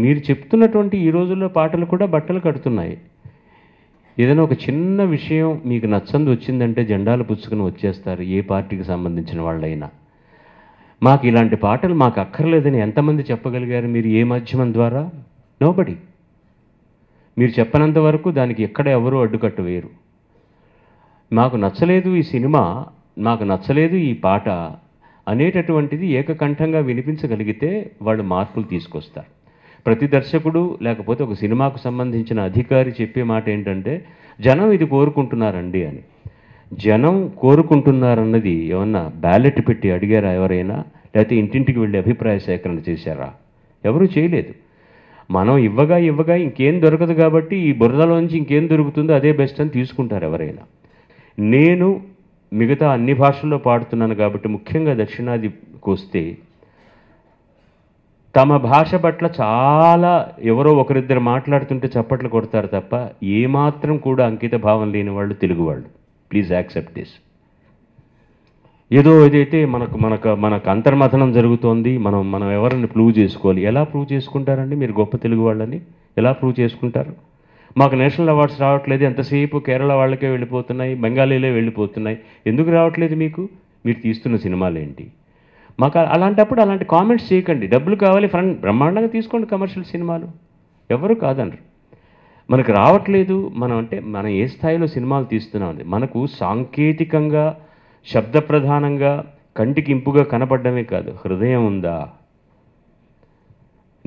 ఇప్పుడు మీరు చెప్తున్నటువంటి ఈ రోజుల్లో పాటలు కూడా బట్టలు కడుతున్నాయి ఏదైనా ఒక చిన్న విషయం మీకు నచ్చంది వచ్చిందంటే జెండాలు పుచ్చుకుని వచ్చేస్తారు ఏ పార్టీకి సంబంధించిన వాళ్ళైనా మాకు ఇలాంటి పాటలు మాకు అక్కర్లేదని ఎంతమంది చెప్పగలిగారు మీరు ఏ మాధ్యమం ద్వారా నోబడి మీరు చెప్పనంత వరకు దానికి ఎక్కడ ఎవరూ అడ్డుకట్టు వేయరు మాకు నచ్చలేదు ఈ సినిమా నాకు నచ్చలేదు ఈ పాట అనేటటువంటిది ఏకకంఠంగా వినిపించగలిగితే వాళ్ళు మార్పులు తీసుకొస్తారు ప్రతి దర్శకుడు లేకపోతే ఒక సినిమాకు సంబంధించిన అధికారి చెప్పే మాట ఏంటంటే జనం ఇది కోరుకుంటున్నారండి అని జనం కోరుకుంటున్నారన్నది ఏమన్నా బ్యాలెట్ పెట్టి అడిగారా ఎవరైనా లేకపోతే ఇంటింటికి వెళ్ళి అభిప్రాయ సేకరణ చేశారా ఎవరూ చేయలేదు మనం ఇవ్వగా ఇవ్వగా ఇంకేం దొరకదు కాబట్టి ఈ బురదలోంచి ఇంకేం దొరుకుతుందో అదే బెస్ట్ అని తీసుకుంటారు ఎవరైనా నేను మిగతా అన్ని భాషల్లో పాడుతున్నాను కాబట్టి ముఖ్యంగా దక్షిణాదికి వస్తే తమ భాష పట్ల చాలా ఎవరో ఒకరిద్దరు మాట్లాడుతుంటే చప్పట్లు కొడతారు తప్ప ఏమాత్రం కూడా అంకిత భావం లేని వాళ్ళు తెలుగు వాళ్ళు ప్లీజ్ యాక్సెప్ట్ దిస్ ఏదో ఏదైతే మనకు మనకు మనకు అంతర్మథనం జరుగుతోంది మనం మనం ఎవరిని ప్రూవ్ చేసుకోవాలి ఎలా ప్రూవ్ చేసుకుంటారండి మీరు గొప్ప తెలుగు వాళ్ళని ఎలా ప్రూవ్ చేసుకుంటారు మాకు నేషనల్ అవార్డ్స్ రావట్లేదు ఎంతసేపు కేరళ వాళ్ళకే వెళ్ళిపోతున్నాయి బెంగాలీలే వెళ్ళిపోతున్నాయి ఎందుకు రావట్లేదు మీకు మీరు తీస్తున్న సినిమాలు ఏంటి మాకు అలాంటప్పుడు అలాంటి కామెంట్స్ చేయకండి డబ్బులు కావాలి ఫ్రంట్ బ్రహ్మాండంగా తీసుకోండి కమర్షియల్ సినిమాలు ఎవరు కాదనరు మనకు రావట్లేదు మనం అంటే మనం ఏ స్థాయిలో సినిమాలు తీస్తున్నామని మనకు సాంకేతికంగా శబ్ద ప్రధానంగా కంటికి ఇంపుగా కనపడమే కాదు హృదయం ఉందా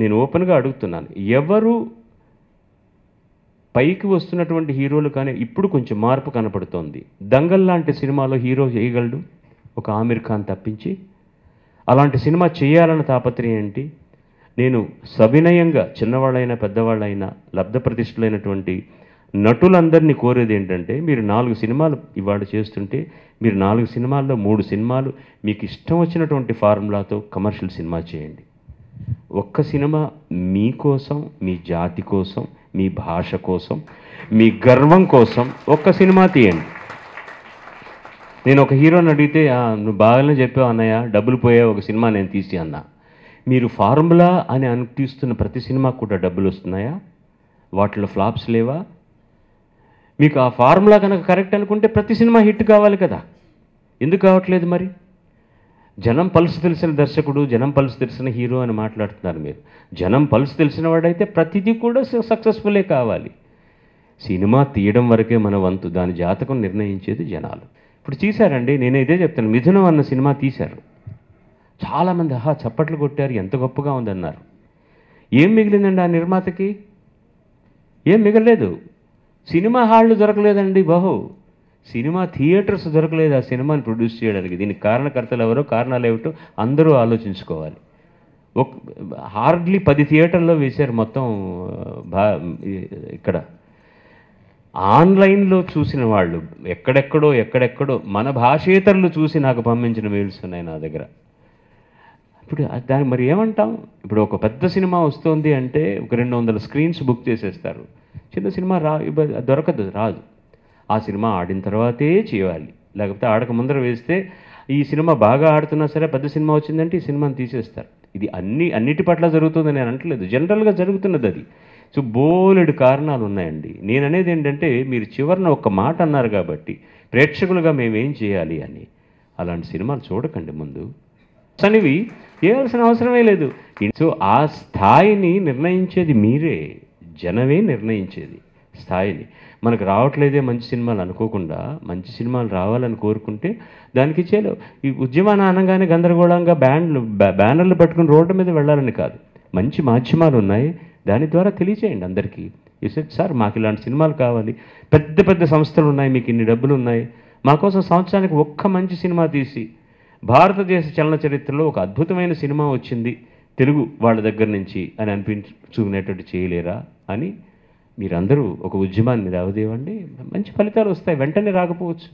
నేను ఓపెన్గా అడుగుతున్నాను ఎవరు పైకి వస్తున్నటువంటి హీరోలు కానీ ఇప్పుడు కొంచెం మార్పు కనపడుతోంది దంగల్ లాంటి సినిమాలో హీరో చేయగలడు ఒక ఆమిర్ ఖాన్ తప్పించి అలాంటి సినిమా చేయాలన్న తాపత్రయం ఏంటి నేను సవినయంగా చిన్నవాళ్ళైనా పెద్దవాళ్ళైనా లబ్ధ ప్రతిష్ఠలైనటువంటి నటులందరినీ కోరేది ఏంటంటే మీరు నాలుగు సినిమాలు ఇవాళ చేస్తుంటే మీరు నాలుగు సినిమాల్లో మూడు సినిమాలు మీకు ఇష్టం వచ్చినటువంటి ఫార్ములాతో కమర్షియల్ సినిమా చేయండి ఒక్క సినిమా మీకోసం మీ జాతి కోసం మీ భాష కోసం మీ గర్వం కోసం ఒక్క సినిమా తీయండి నేను ఒక హీరోని అడిగితే నువ్వు బాగానే చెప్పావు అన్నయ్య డబ్బులు పోయే ఒక సినిమా నేను తీసి అన్నా మీరు ఫార్ములా అని అనిపిస్తున్న ప్రతి సినిమా కూడా డబ్బులు వస్తున్నాయా వాటిలో ఫ్లాప్స్ లేవా మీకు ఆ ఫార్ములా కనుక కరెక్ట్ అనుకుంటే ప్రతి సినిమా హిట్ కావాలి కదా ఎందుకు కావట్లేదు మరి జనం పల్స్ తెలిసిన దర్శకుడు జనం పల్స్ తెలిసిన హీరో అని మాట్లాడుతున్నారు మీరు జనం పల్స్ తెలిసిన వాడైతే ప్రతిదీ కూడా సక్సెస్ఫులే కావాలి సినిమా తీయడం వరకే మన వంతు దాని జాతకం నిర్ణయించేది జనాలు ఇప్పుడు తీశారండి నేను ఇదే చెప్తాను మిథునం అన్న సినిమా తీశారు చాలామంది ఆహా చప్పట్లు కొట్టారు ఎంత గొప్పగా ఉందన్నారు ఏం మిగిలిందండి ఆ నిర్మాతకి ఏం మిగలలేదు సినిమా హాళ్ళు దొరకలేదండి బహు సినిమా థియేటర్స్ దొరకలేదు ఆ సినిమాని ప్రొడ్యూస్ చేయడానికి దీనికి కారణకర్తలు ఎవరో కారణాలు ఏమిటో అందరూ ఆలోచించుకోవాలి ఒక హార్డ్లీ పది థియేటర్లో వేశారు మొత్తం భా ఇక్కడ ఆన్లైన్లో చూసిన వాళ్ళు ఎక్కడెక్కడో ఎక్కడెక్కడో మన భాషేతరులు చూసి నాకు పంపించిన మెయిల్స్ ఉన్నాయి నా దగ్గర ఇప్పుడు దాన్ని మరి ఏమంటాం ఇప్పుడు ఒక పెద్ద సినిమా వస్తుంది అంటే ఒక రెండు వందల స్క్రీన్స్ బుక్ చేసేస్తారు చిన్న సినిమా రా దొరకదు రాదు ఆ సినిమా ఆడిన తర్వాతే చేయాలి లేకపోతే ఆడక ముందర వేస్తే ఈ సినిమా బాగా ఆడుతున్నా సరే పెద్ద సినిమా వచ్చిందంటే ఈ సినిమాని తీసేస్తారు ఇది అన్ని అన్నిటి పట్ల జరుగుతుంది నేను అంటలేదు జనరల్గా జరుగుతున్నది అది సో బోలెడు కారణాలు ఉన్నాయండి నేననేది ఏంటంటే మీరు చివరిన ఒక మాట అన్నారు కాబట్టి ప్రేక్షకులుగా మేమేం చేయాలి అని అలాంటి సినిమాలు చూడకండి ముందు అనేవి చేయాల్సిన అవసరమే లేదు సో ఆ స్థాయిని నిర్ణయించేది మీరే జనమే నిర్ణయించేది స్థాయిని మనకు రావట్లేదే మంచి సినిమాలు అనుకోకుండా మంచి సినిమాలు రావాలని కోరుకుంటే దానికి చేయలేవు ఈ ఉద్యమాన అనగానే గందరగోళంగా బ్యాండ్లు బ్యానర్లు పట్టుకుని రోడ్డు మీద వెళ్ళాలని కాదు మంచి మాధ్యమాలు ఉన్నాయి దాని ద్వారా తెలియచేయండి అందరికీ ఇసెట్ సార్ మాకు ఇలాంటి సినిమాలు కావాలి పెద్ద పెద్ద సంస్థలు ఉన్నాయి మీకు ఇన్ని డబ్బులు ఉన్నాయి మా కోసం సంవత్సరానికి ఒక్క మంచి సినిమా తీసి భారతదేశ చలన చరిత్రలో ఒక అద్భుతమైన సినిమా వచ్చింది తెలుగు వాళ్ళ దగ్గర నుంచి అని అనిపించుకునేటట్టు చేయలేరా అని మీరందరూ ఒక ఉద్యమాన్ని రావదేవండి మంచి ఫలితాలు వస్తాయి వెంటనే రాకపోవచ్చు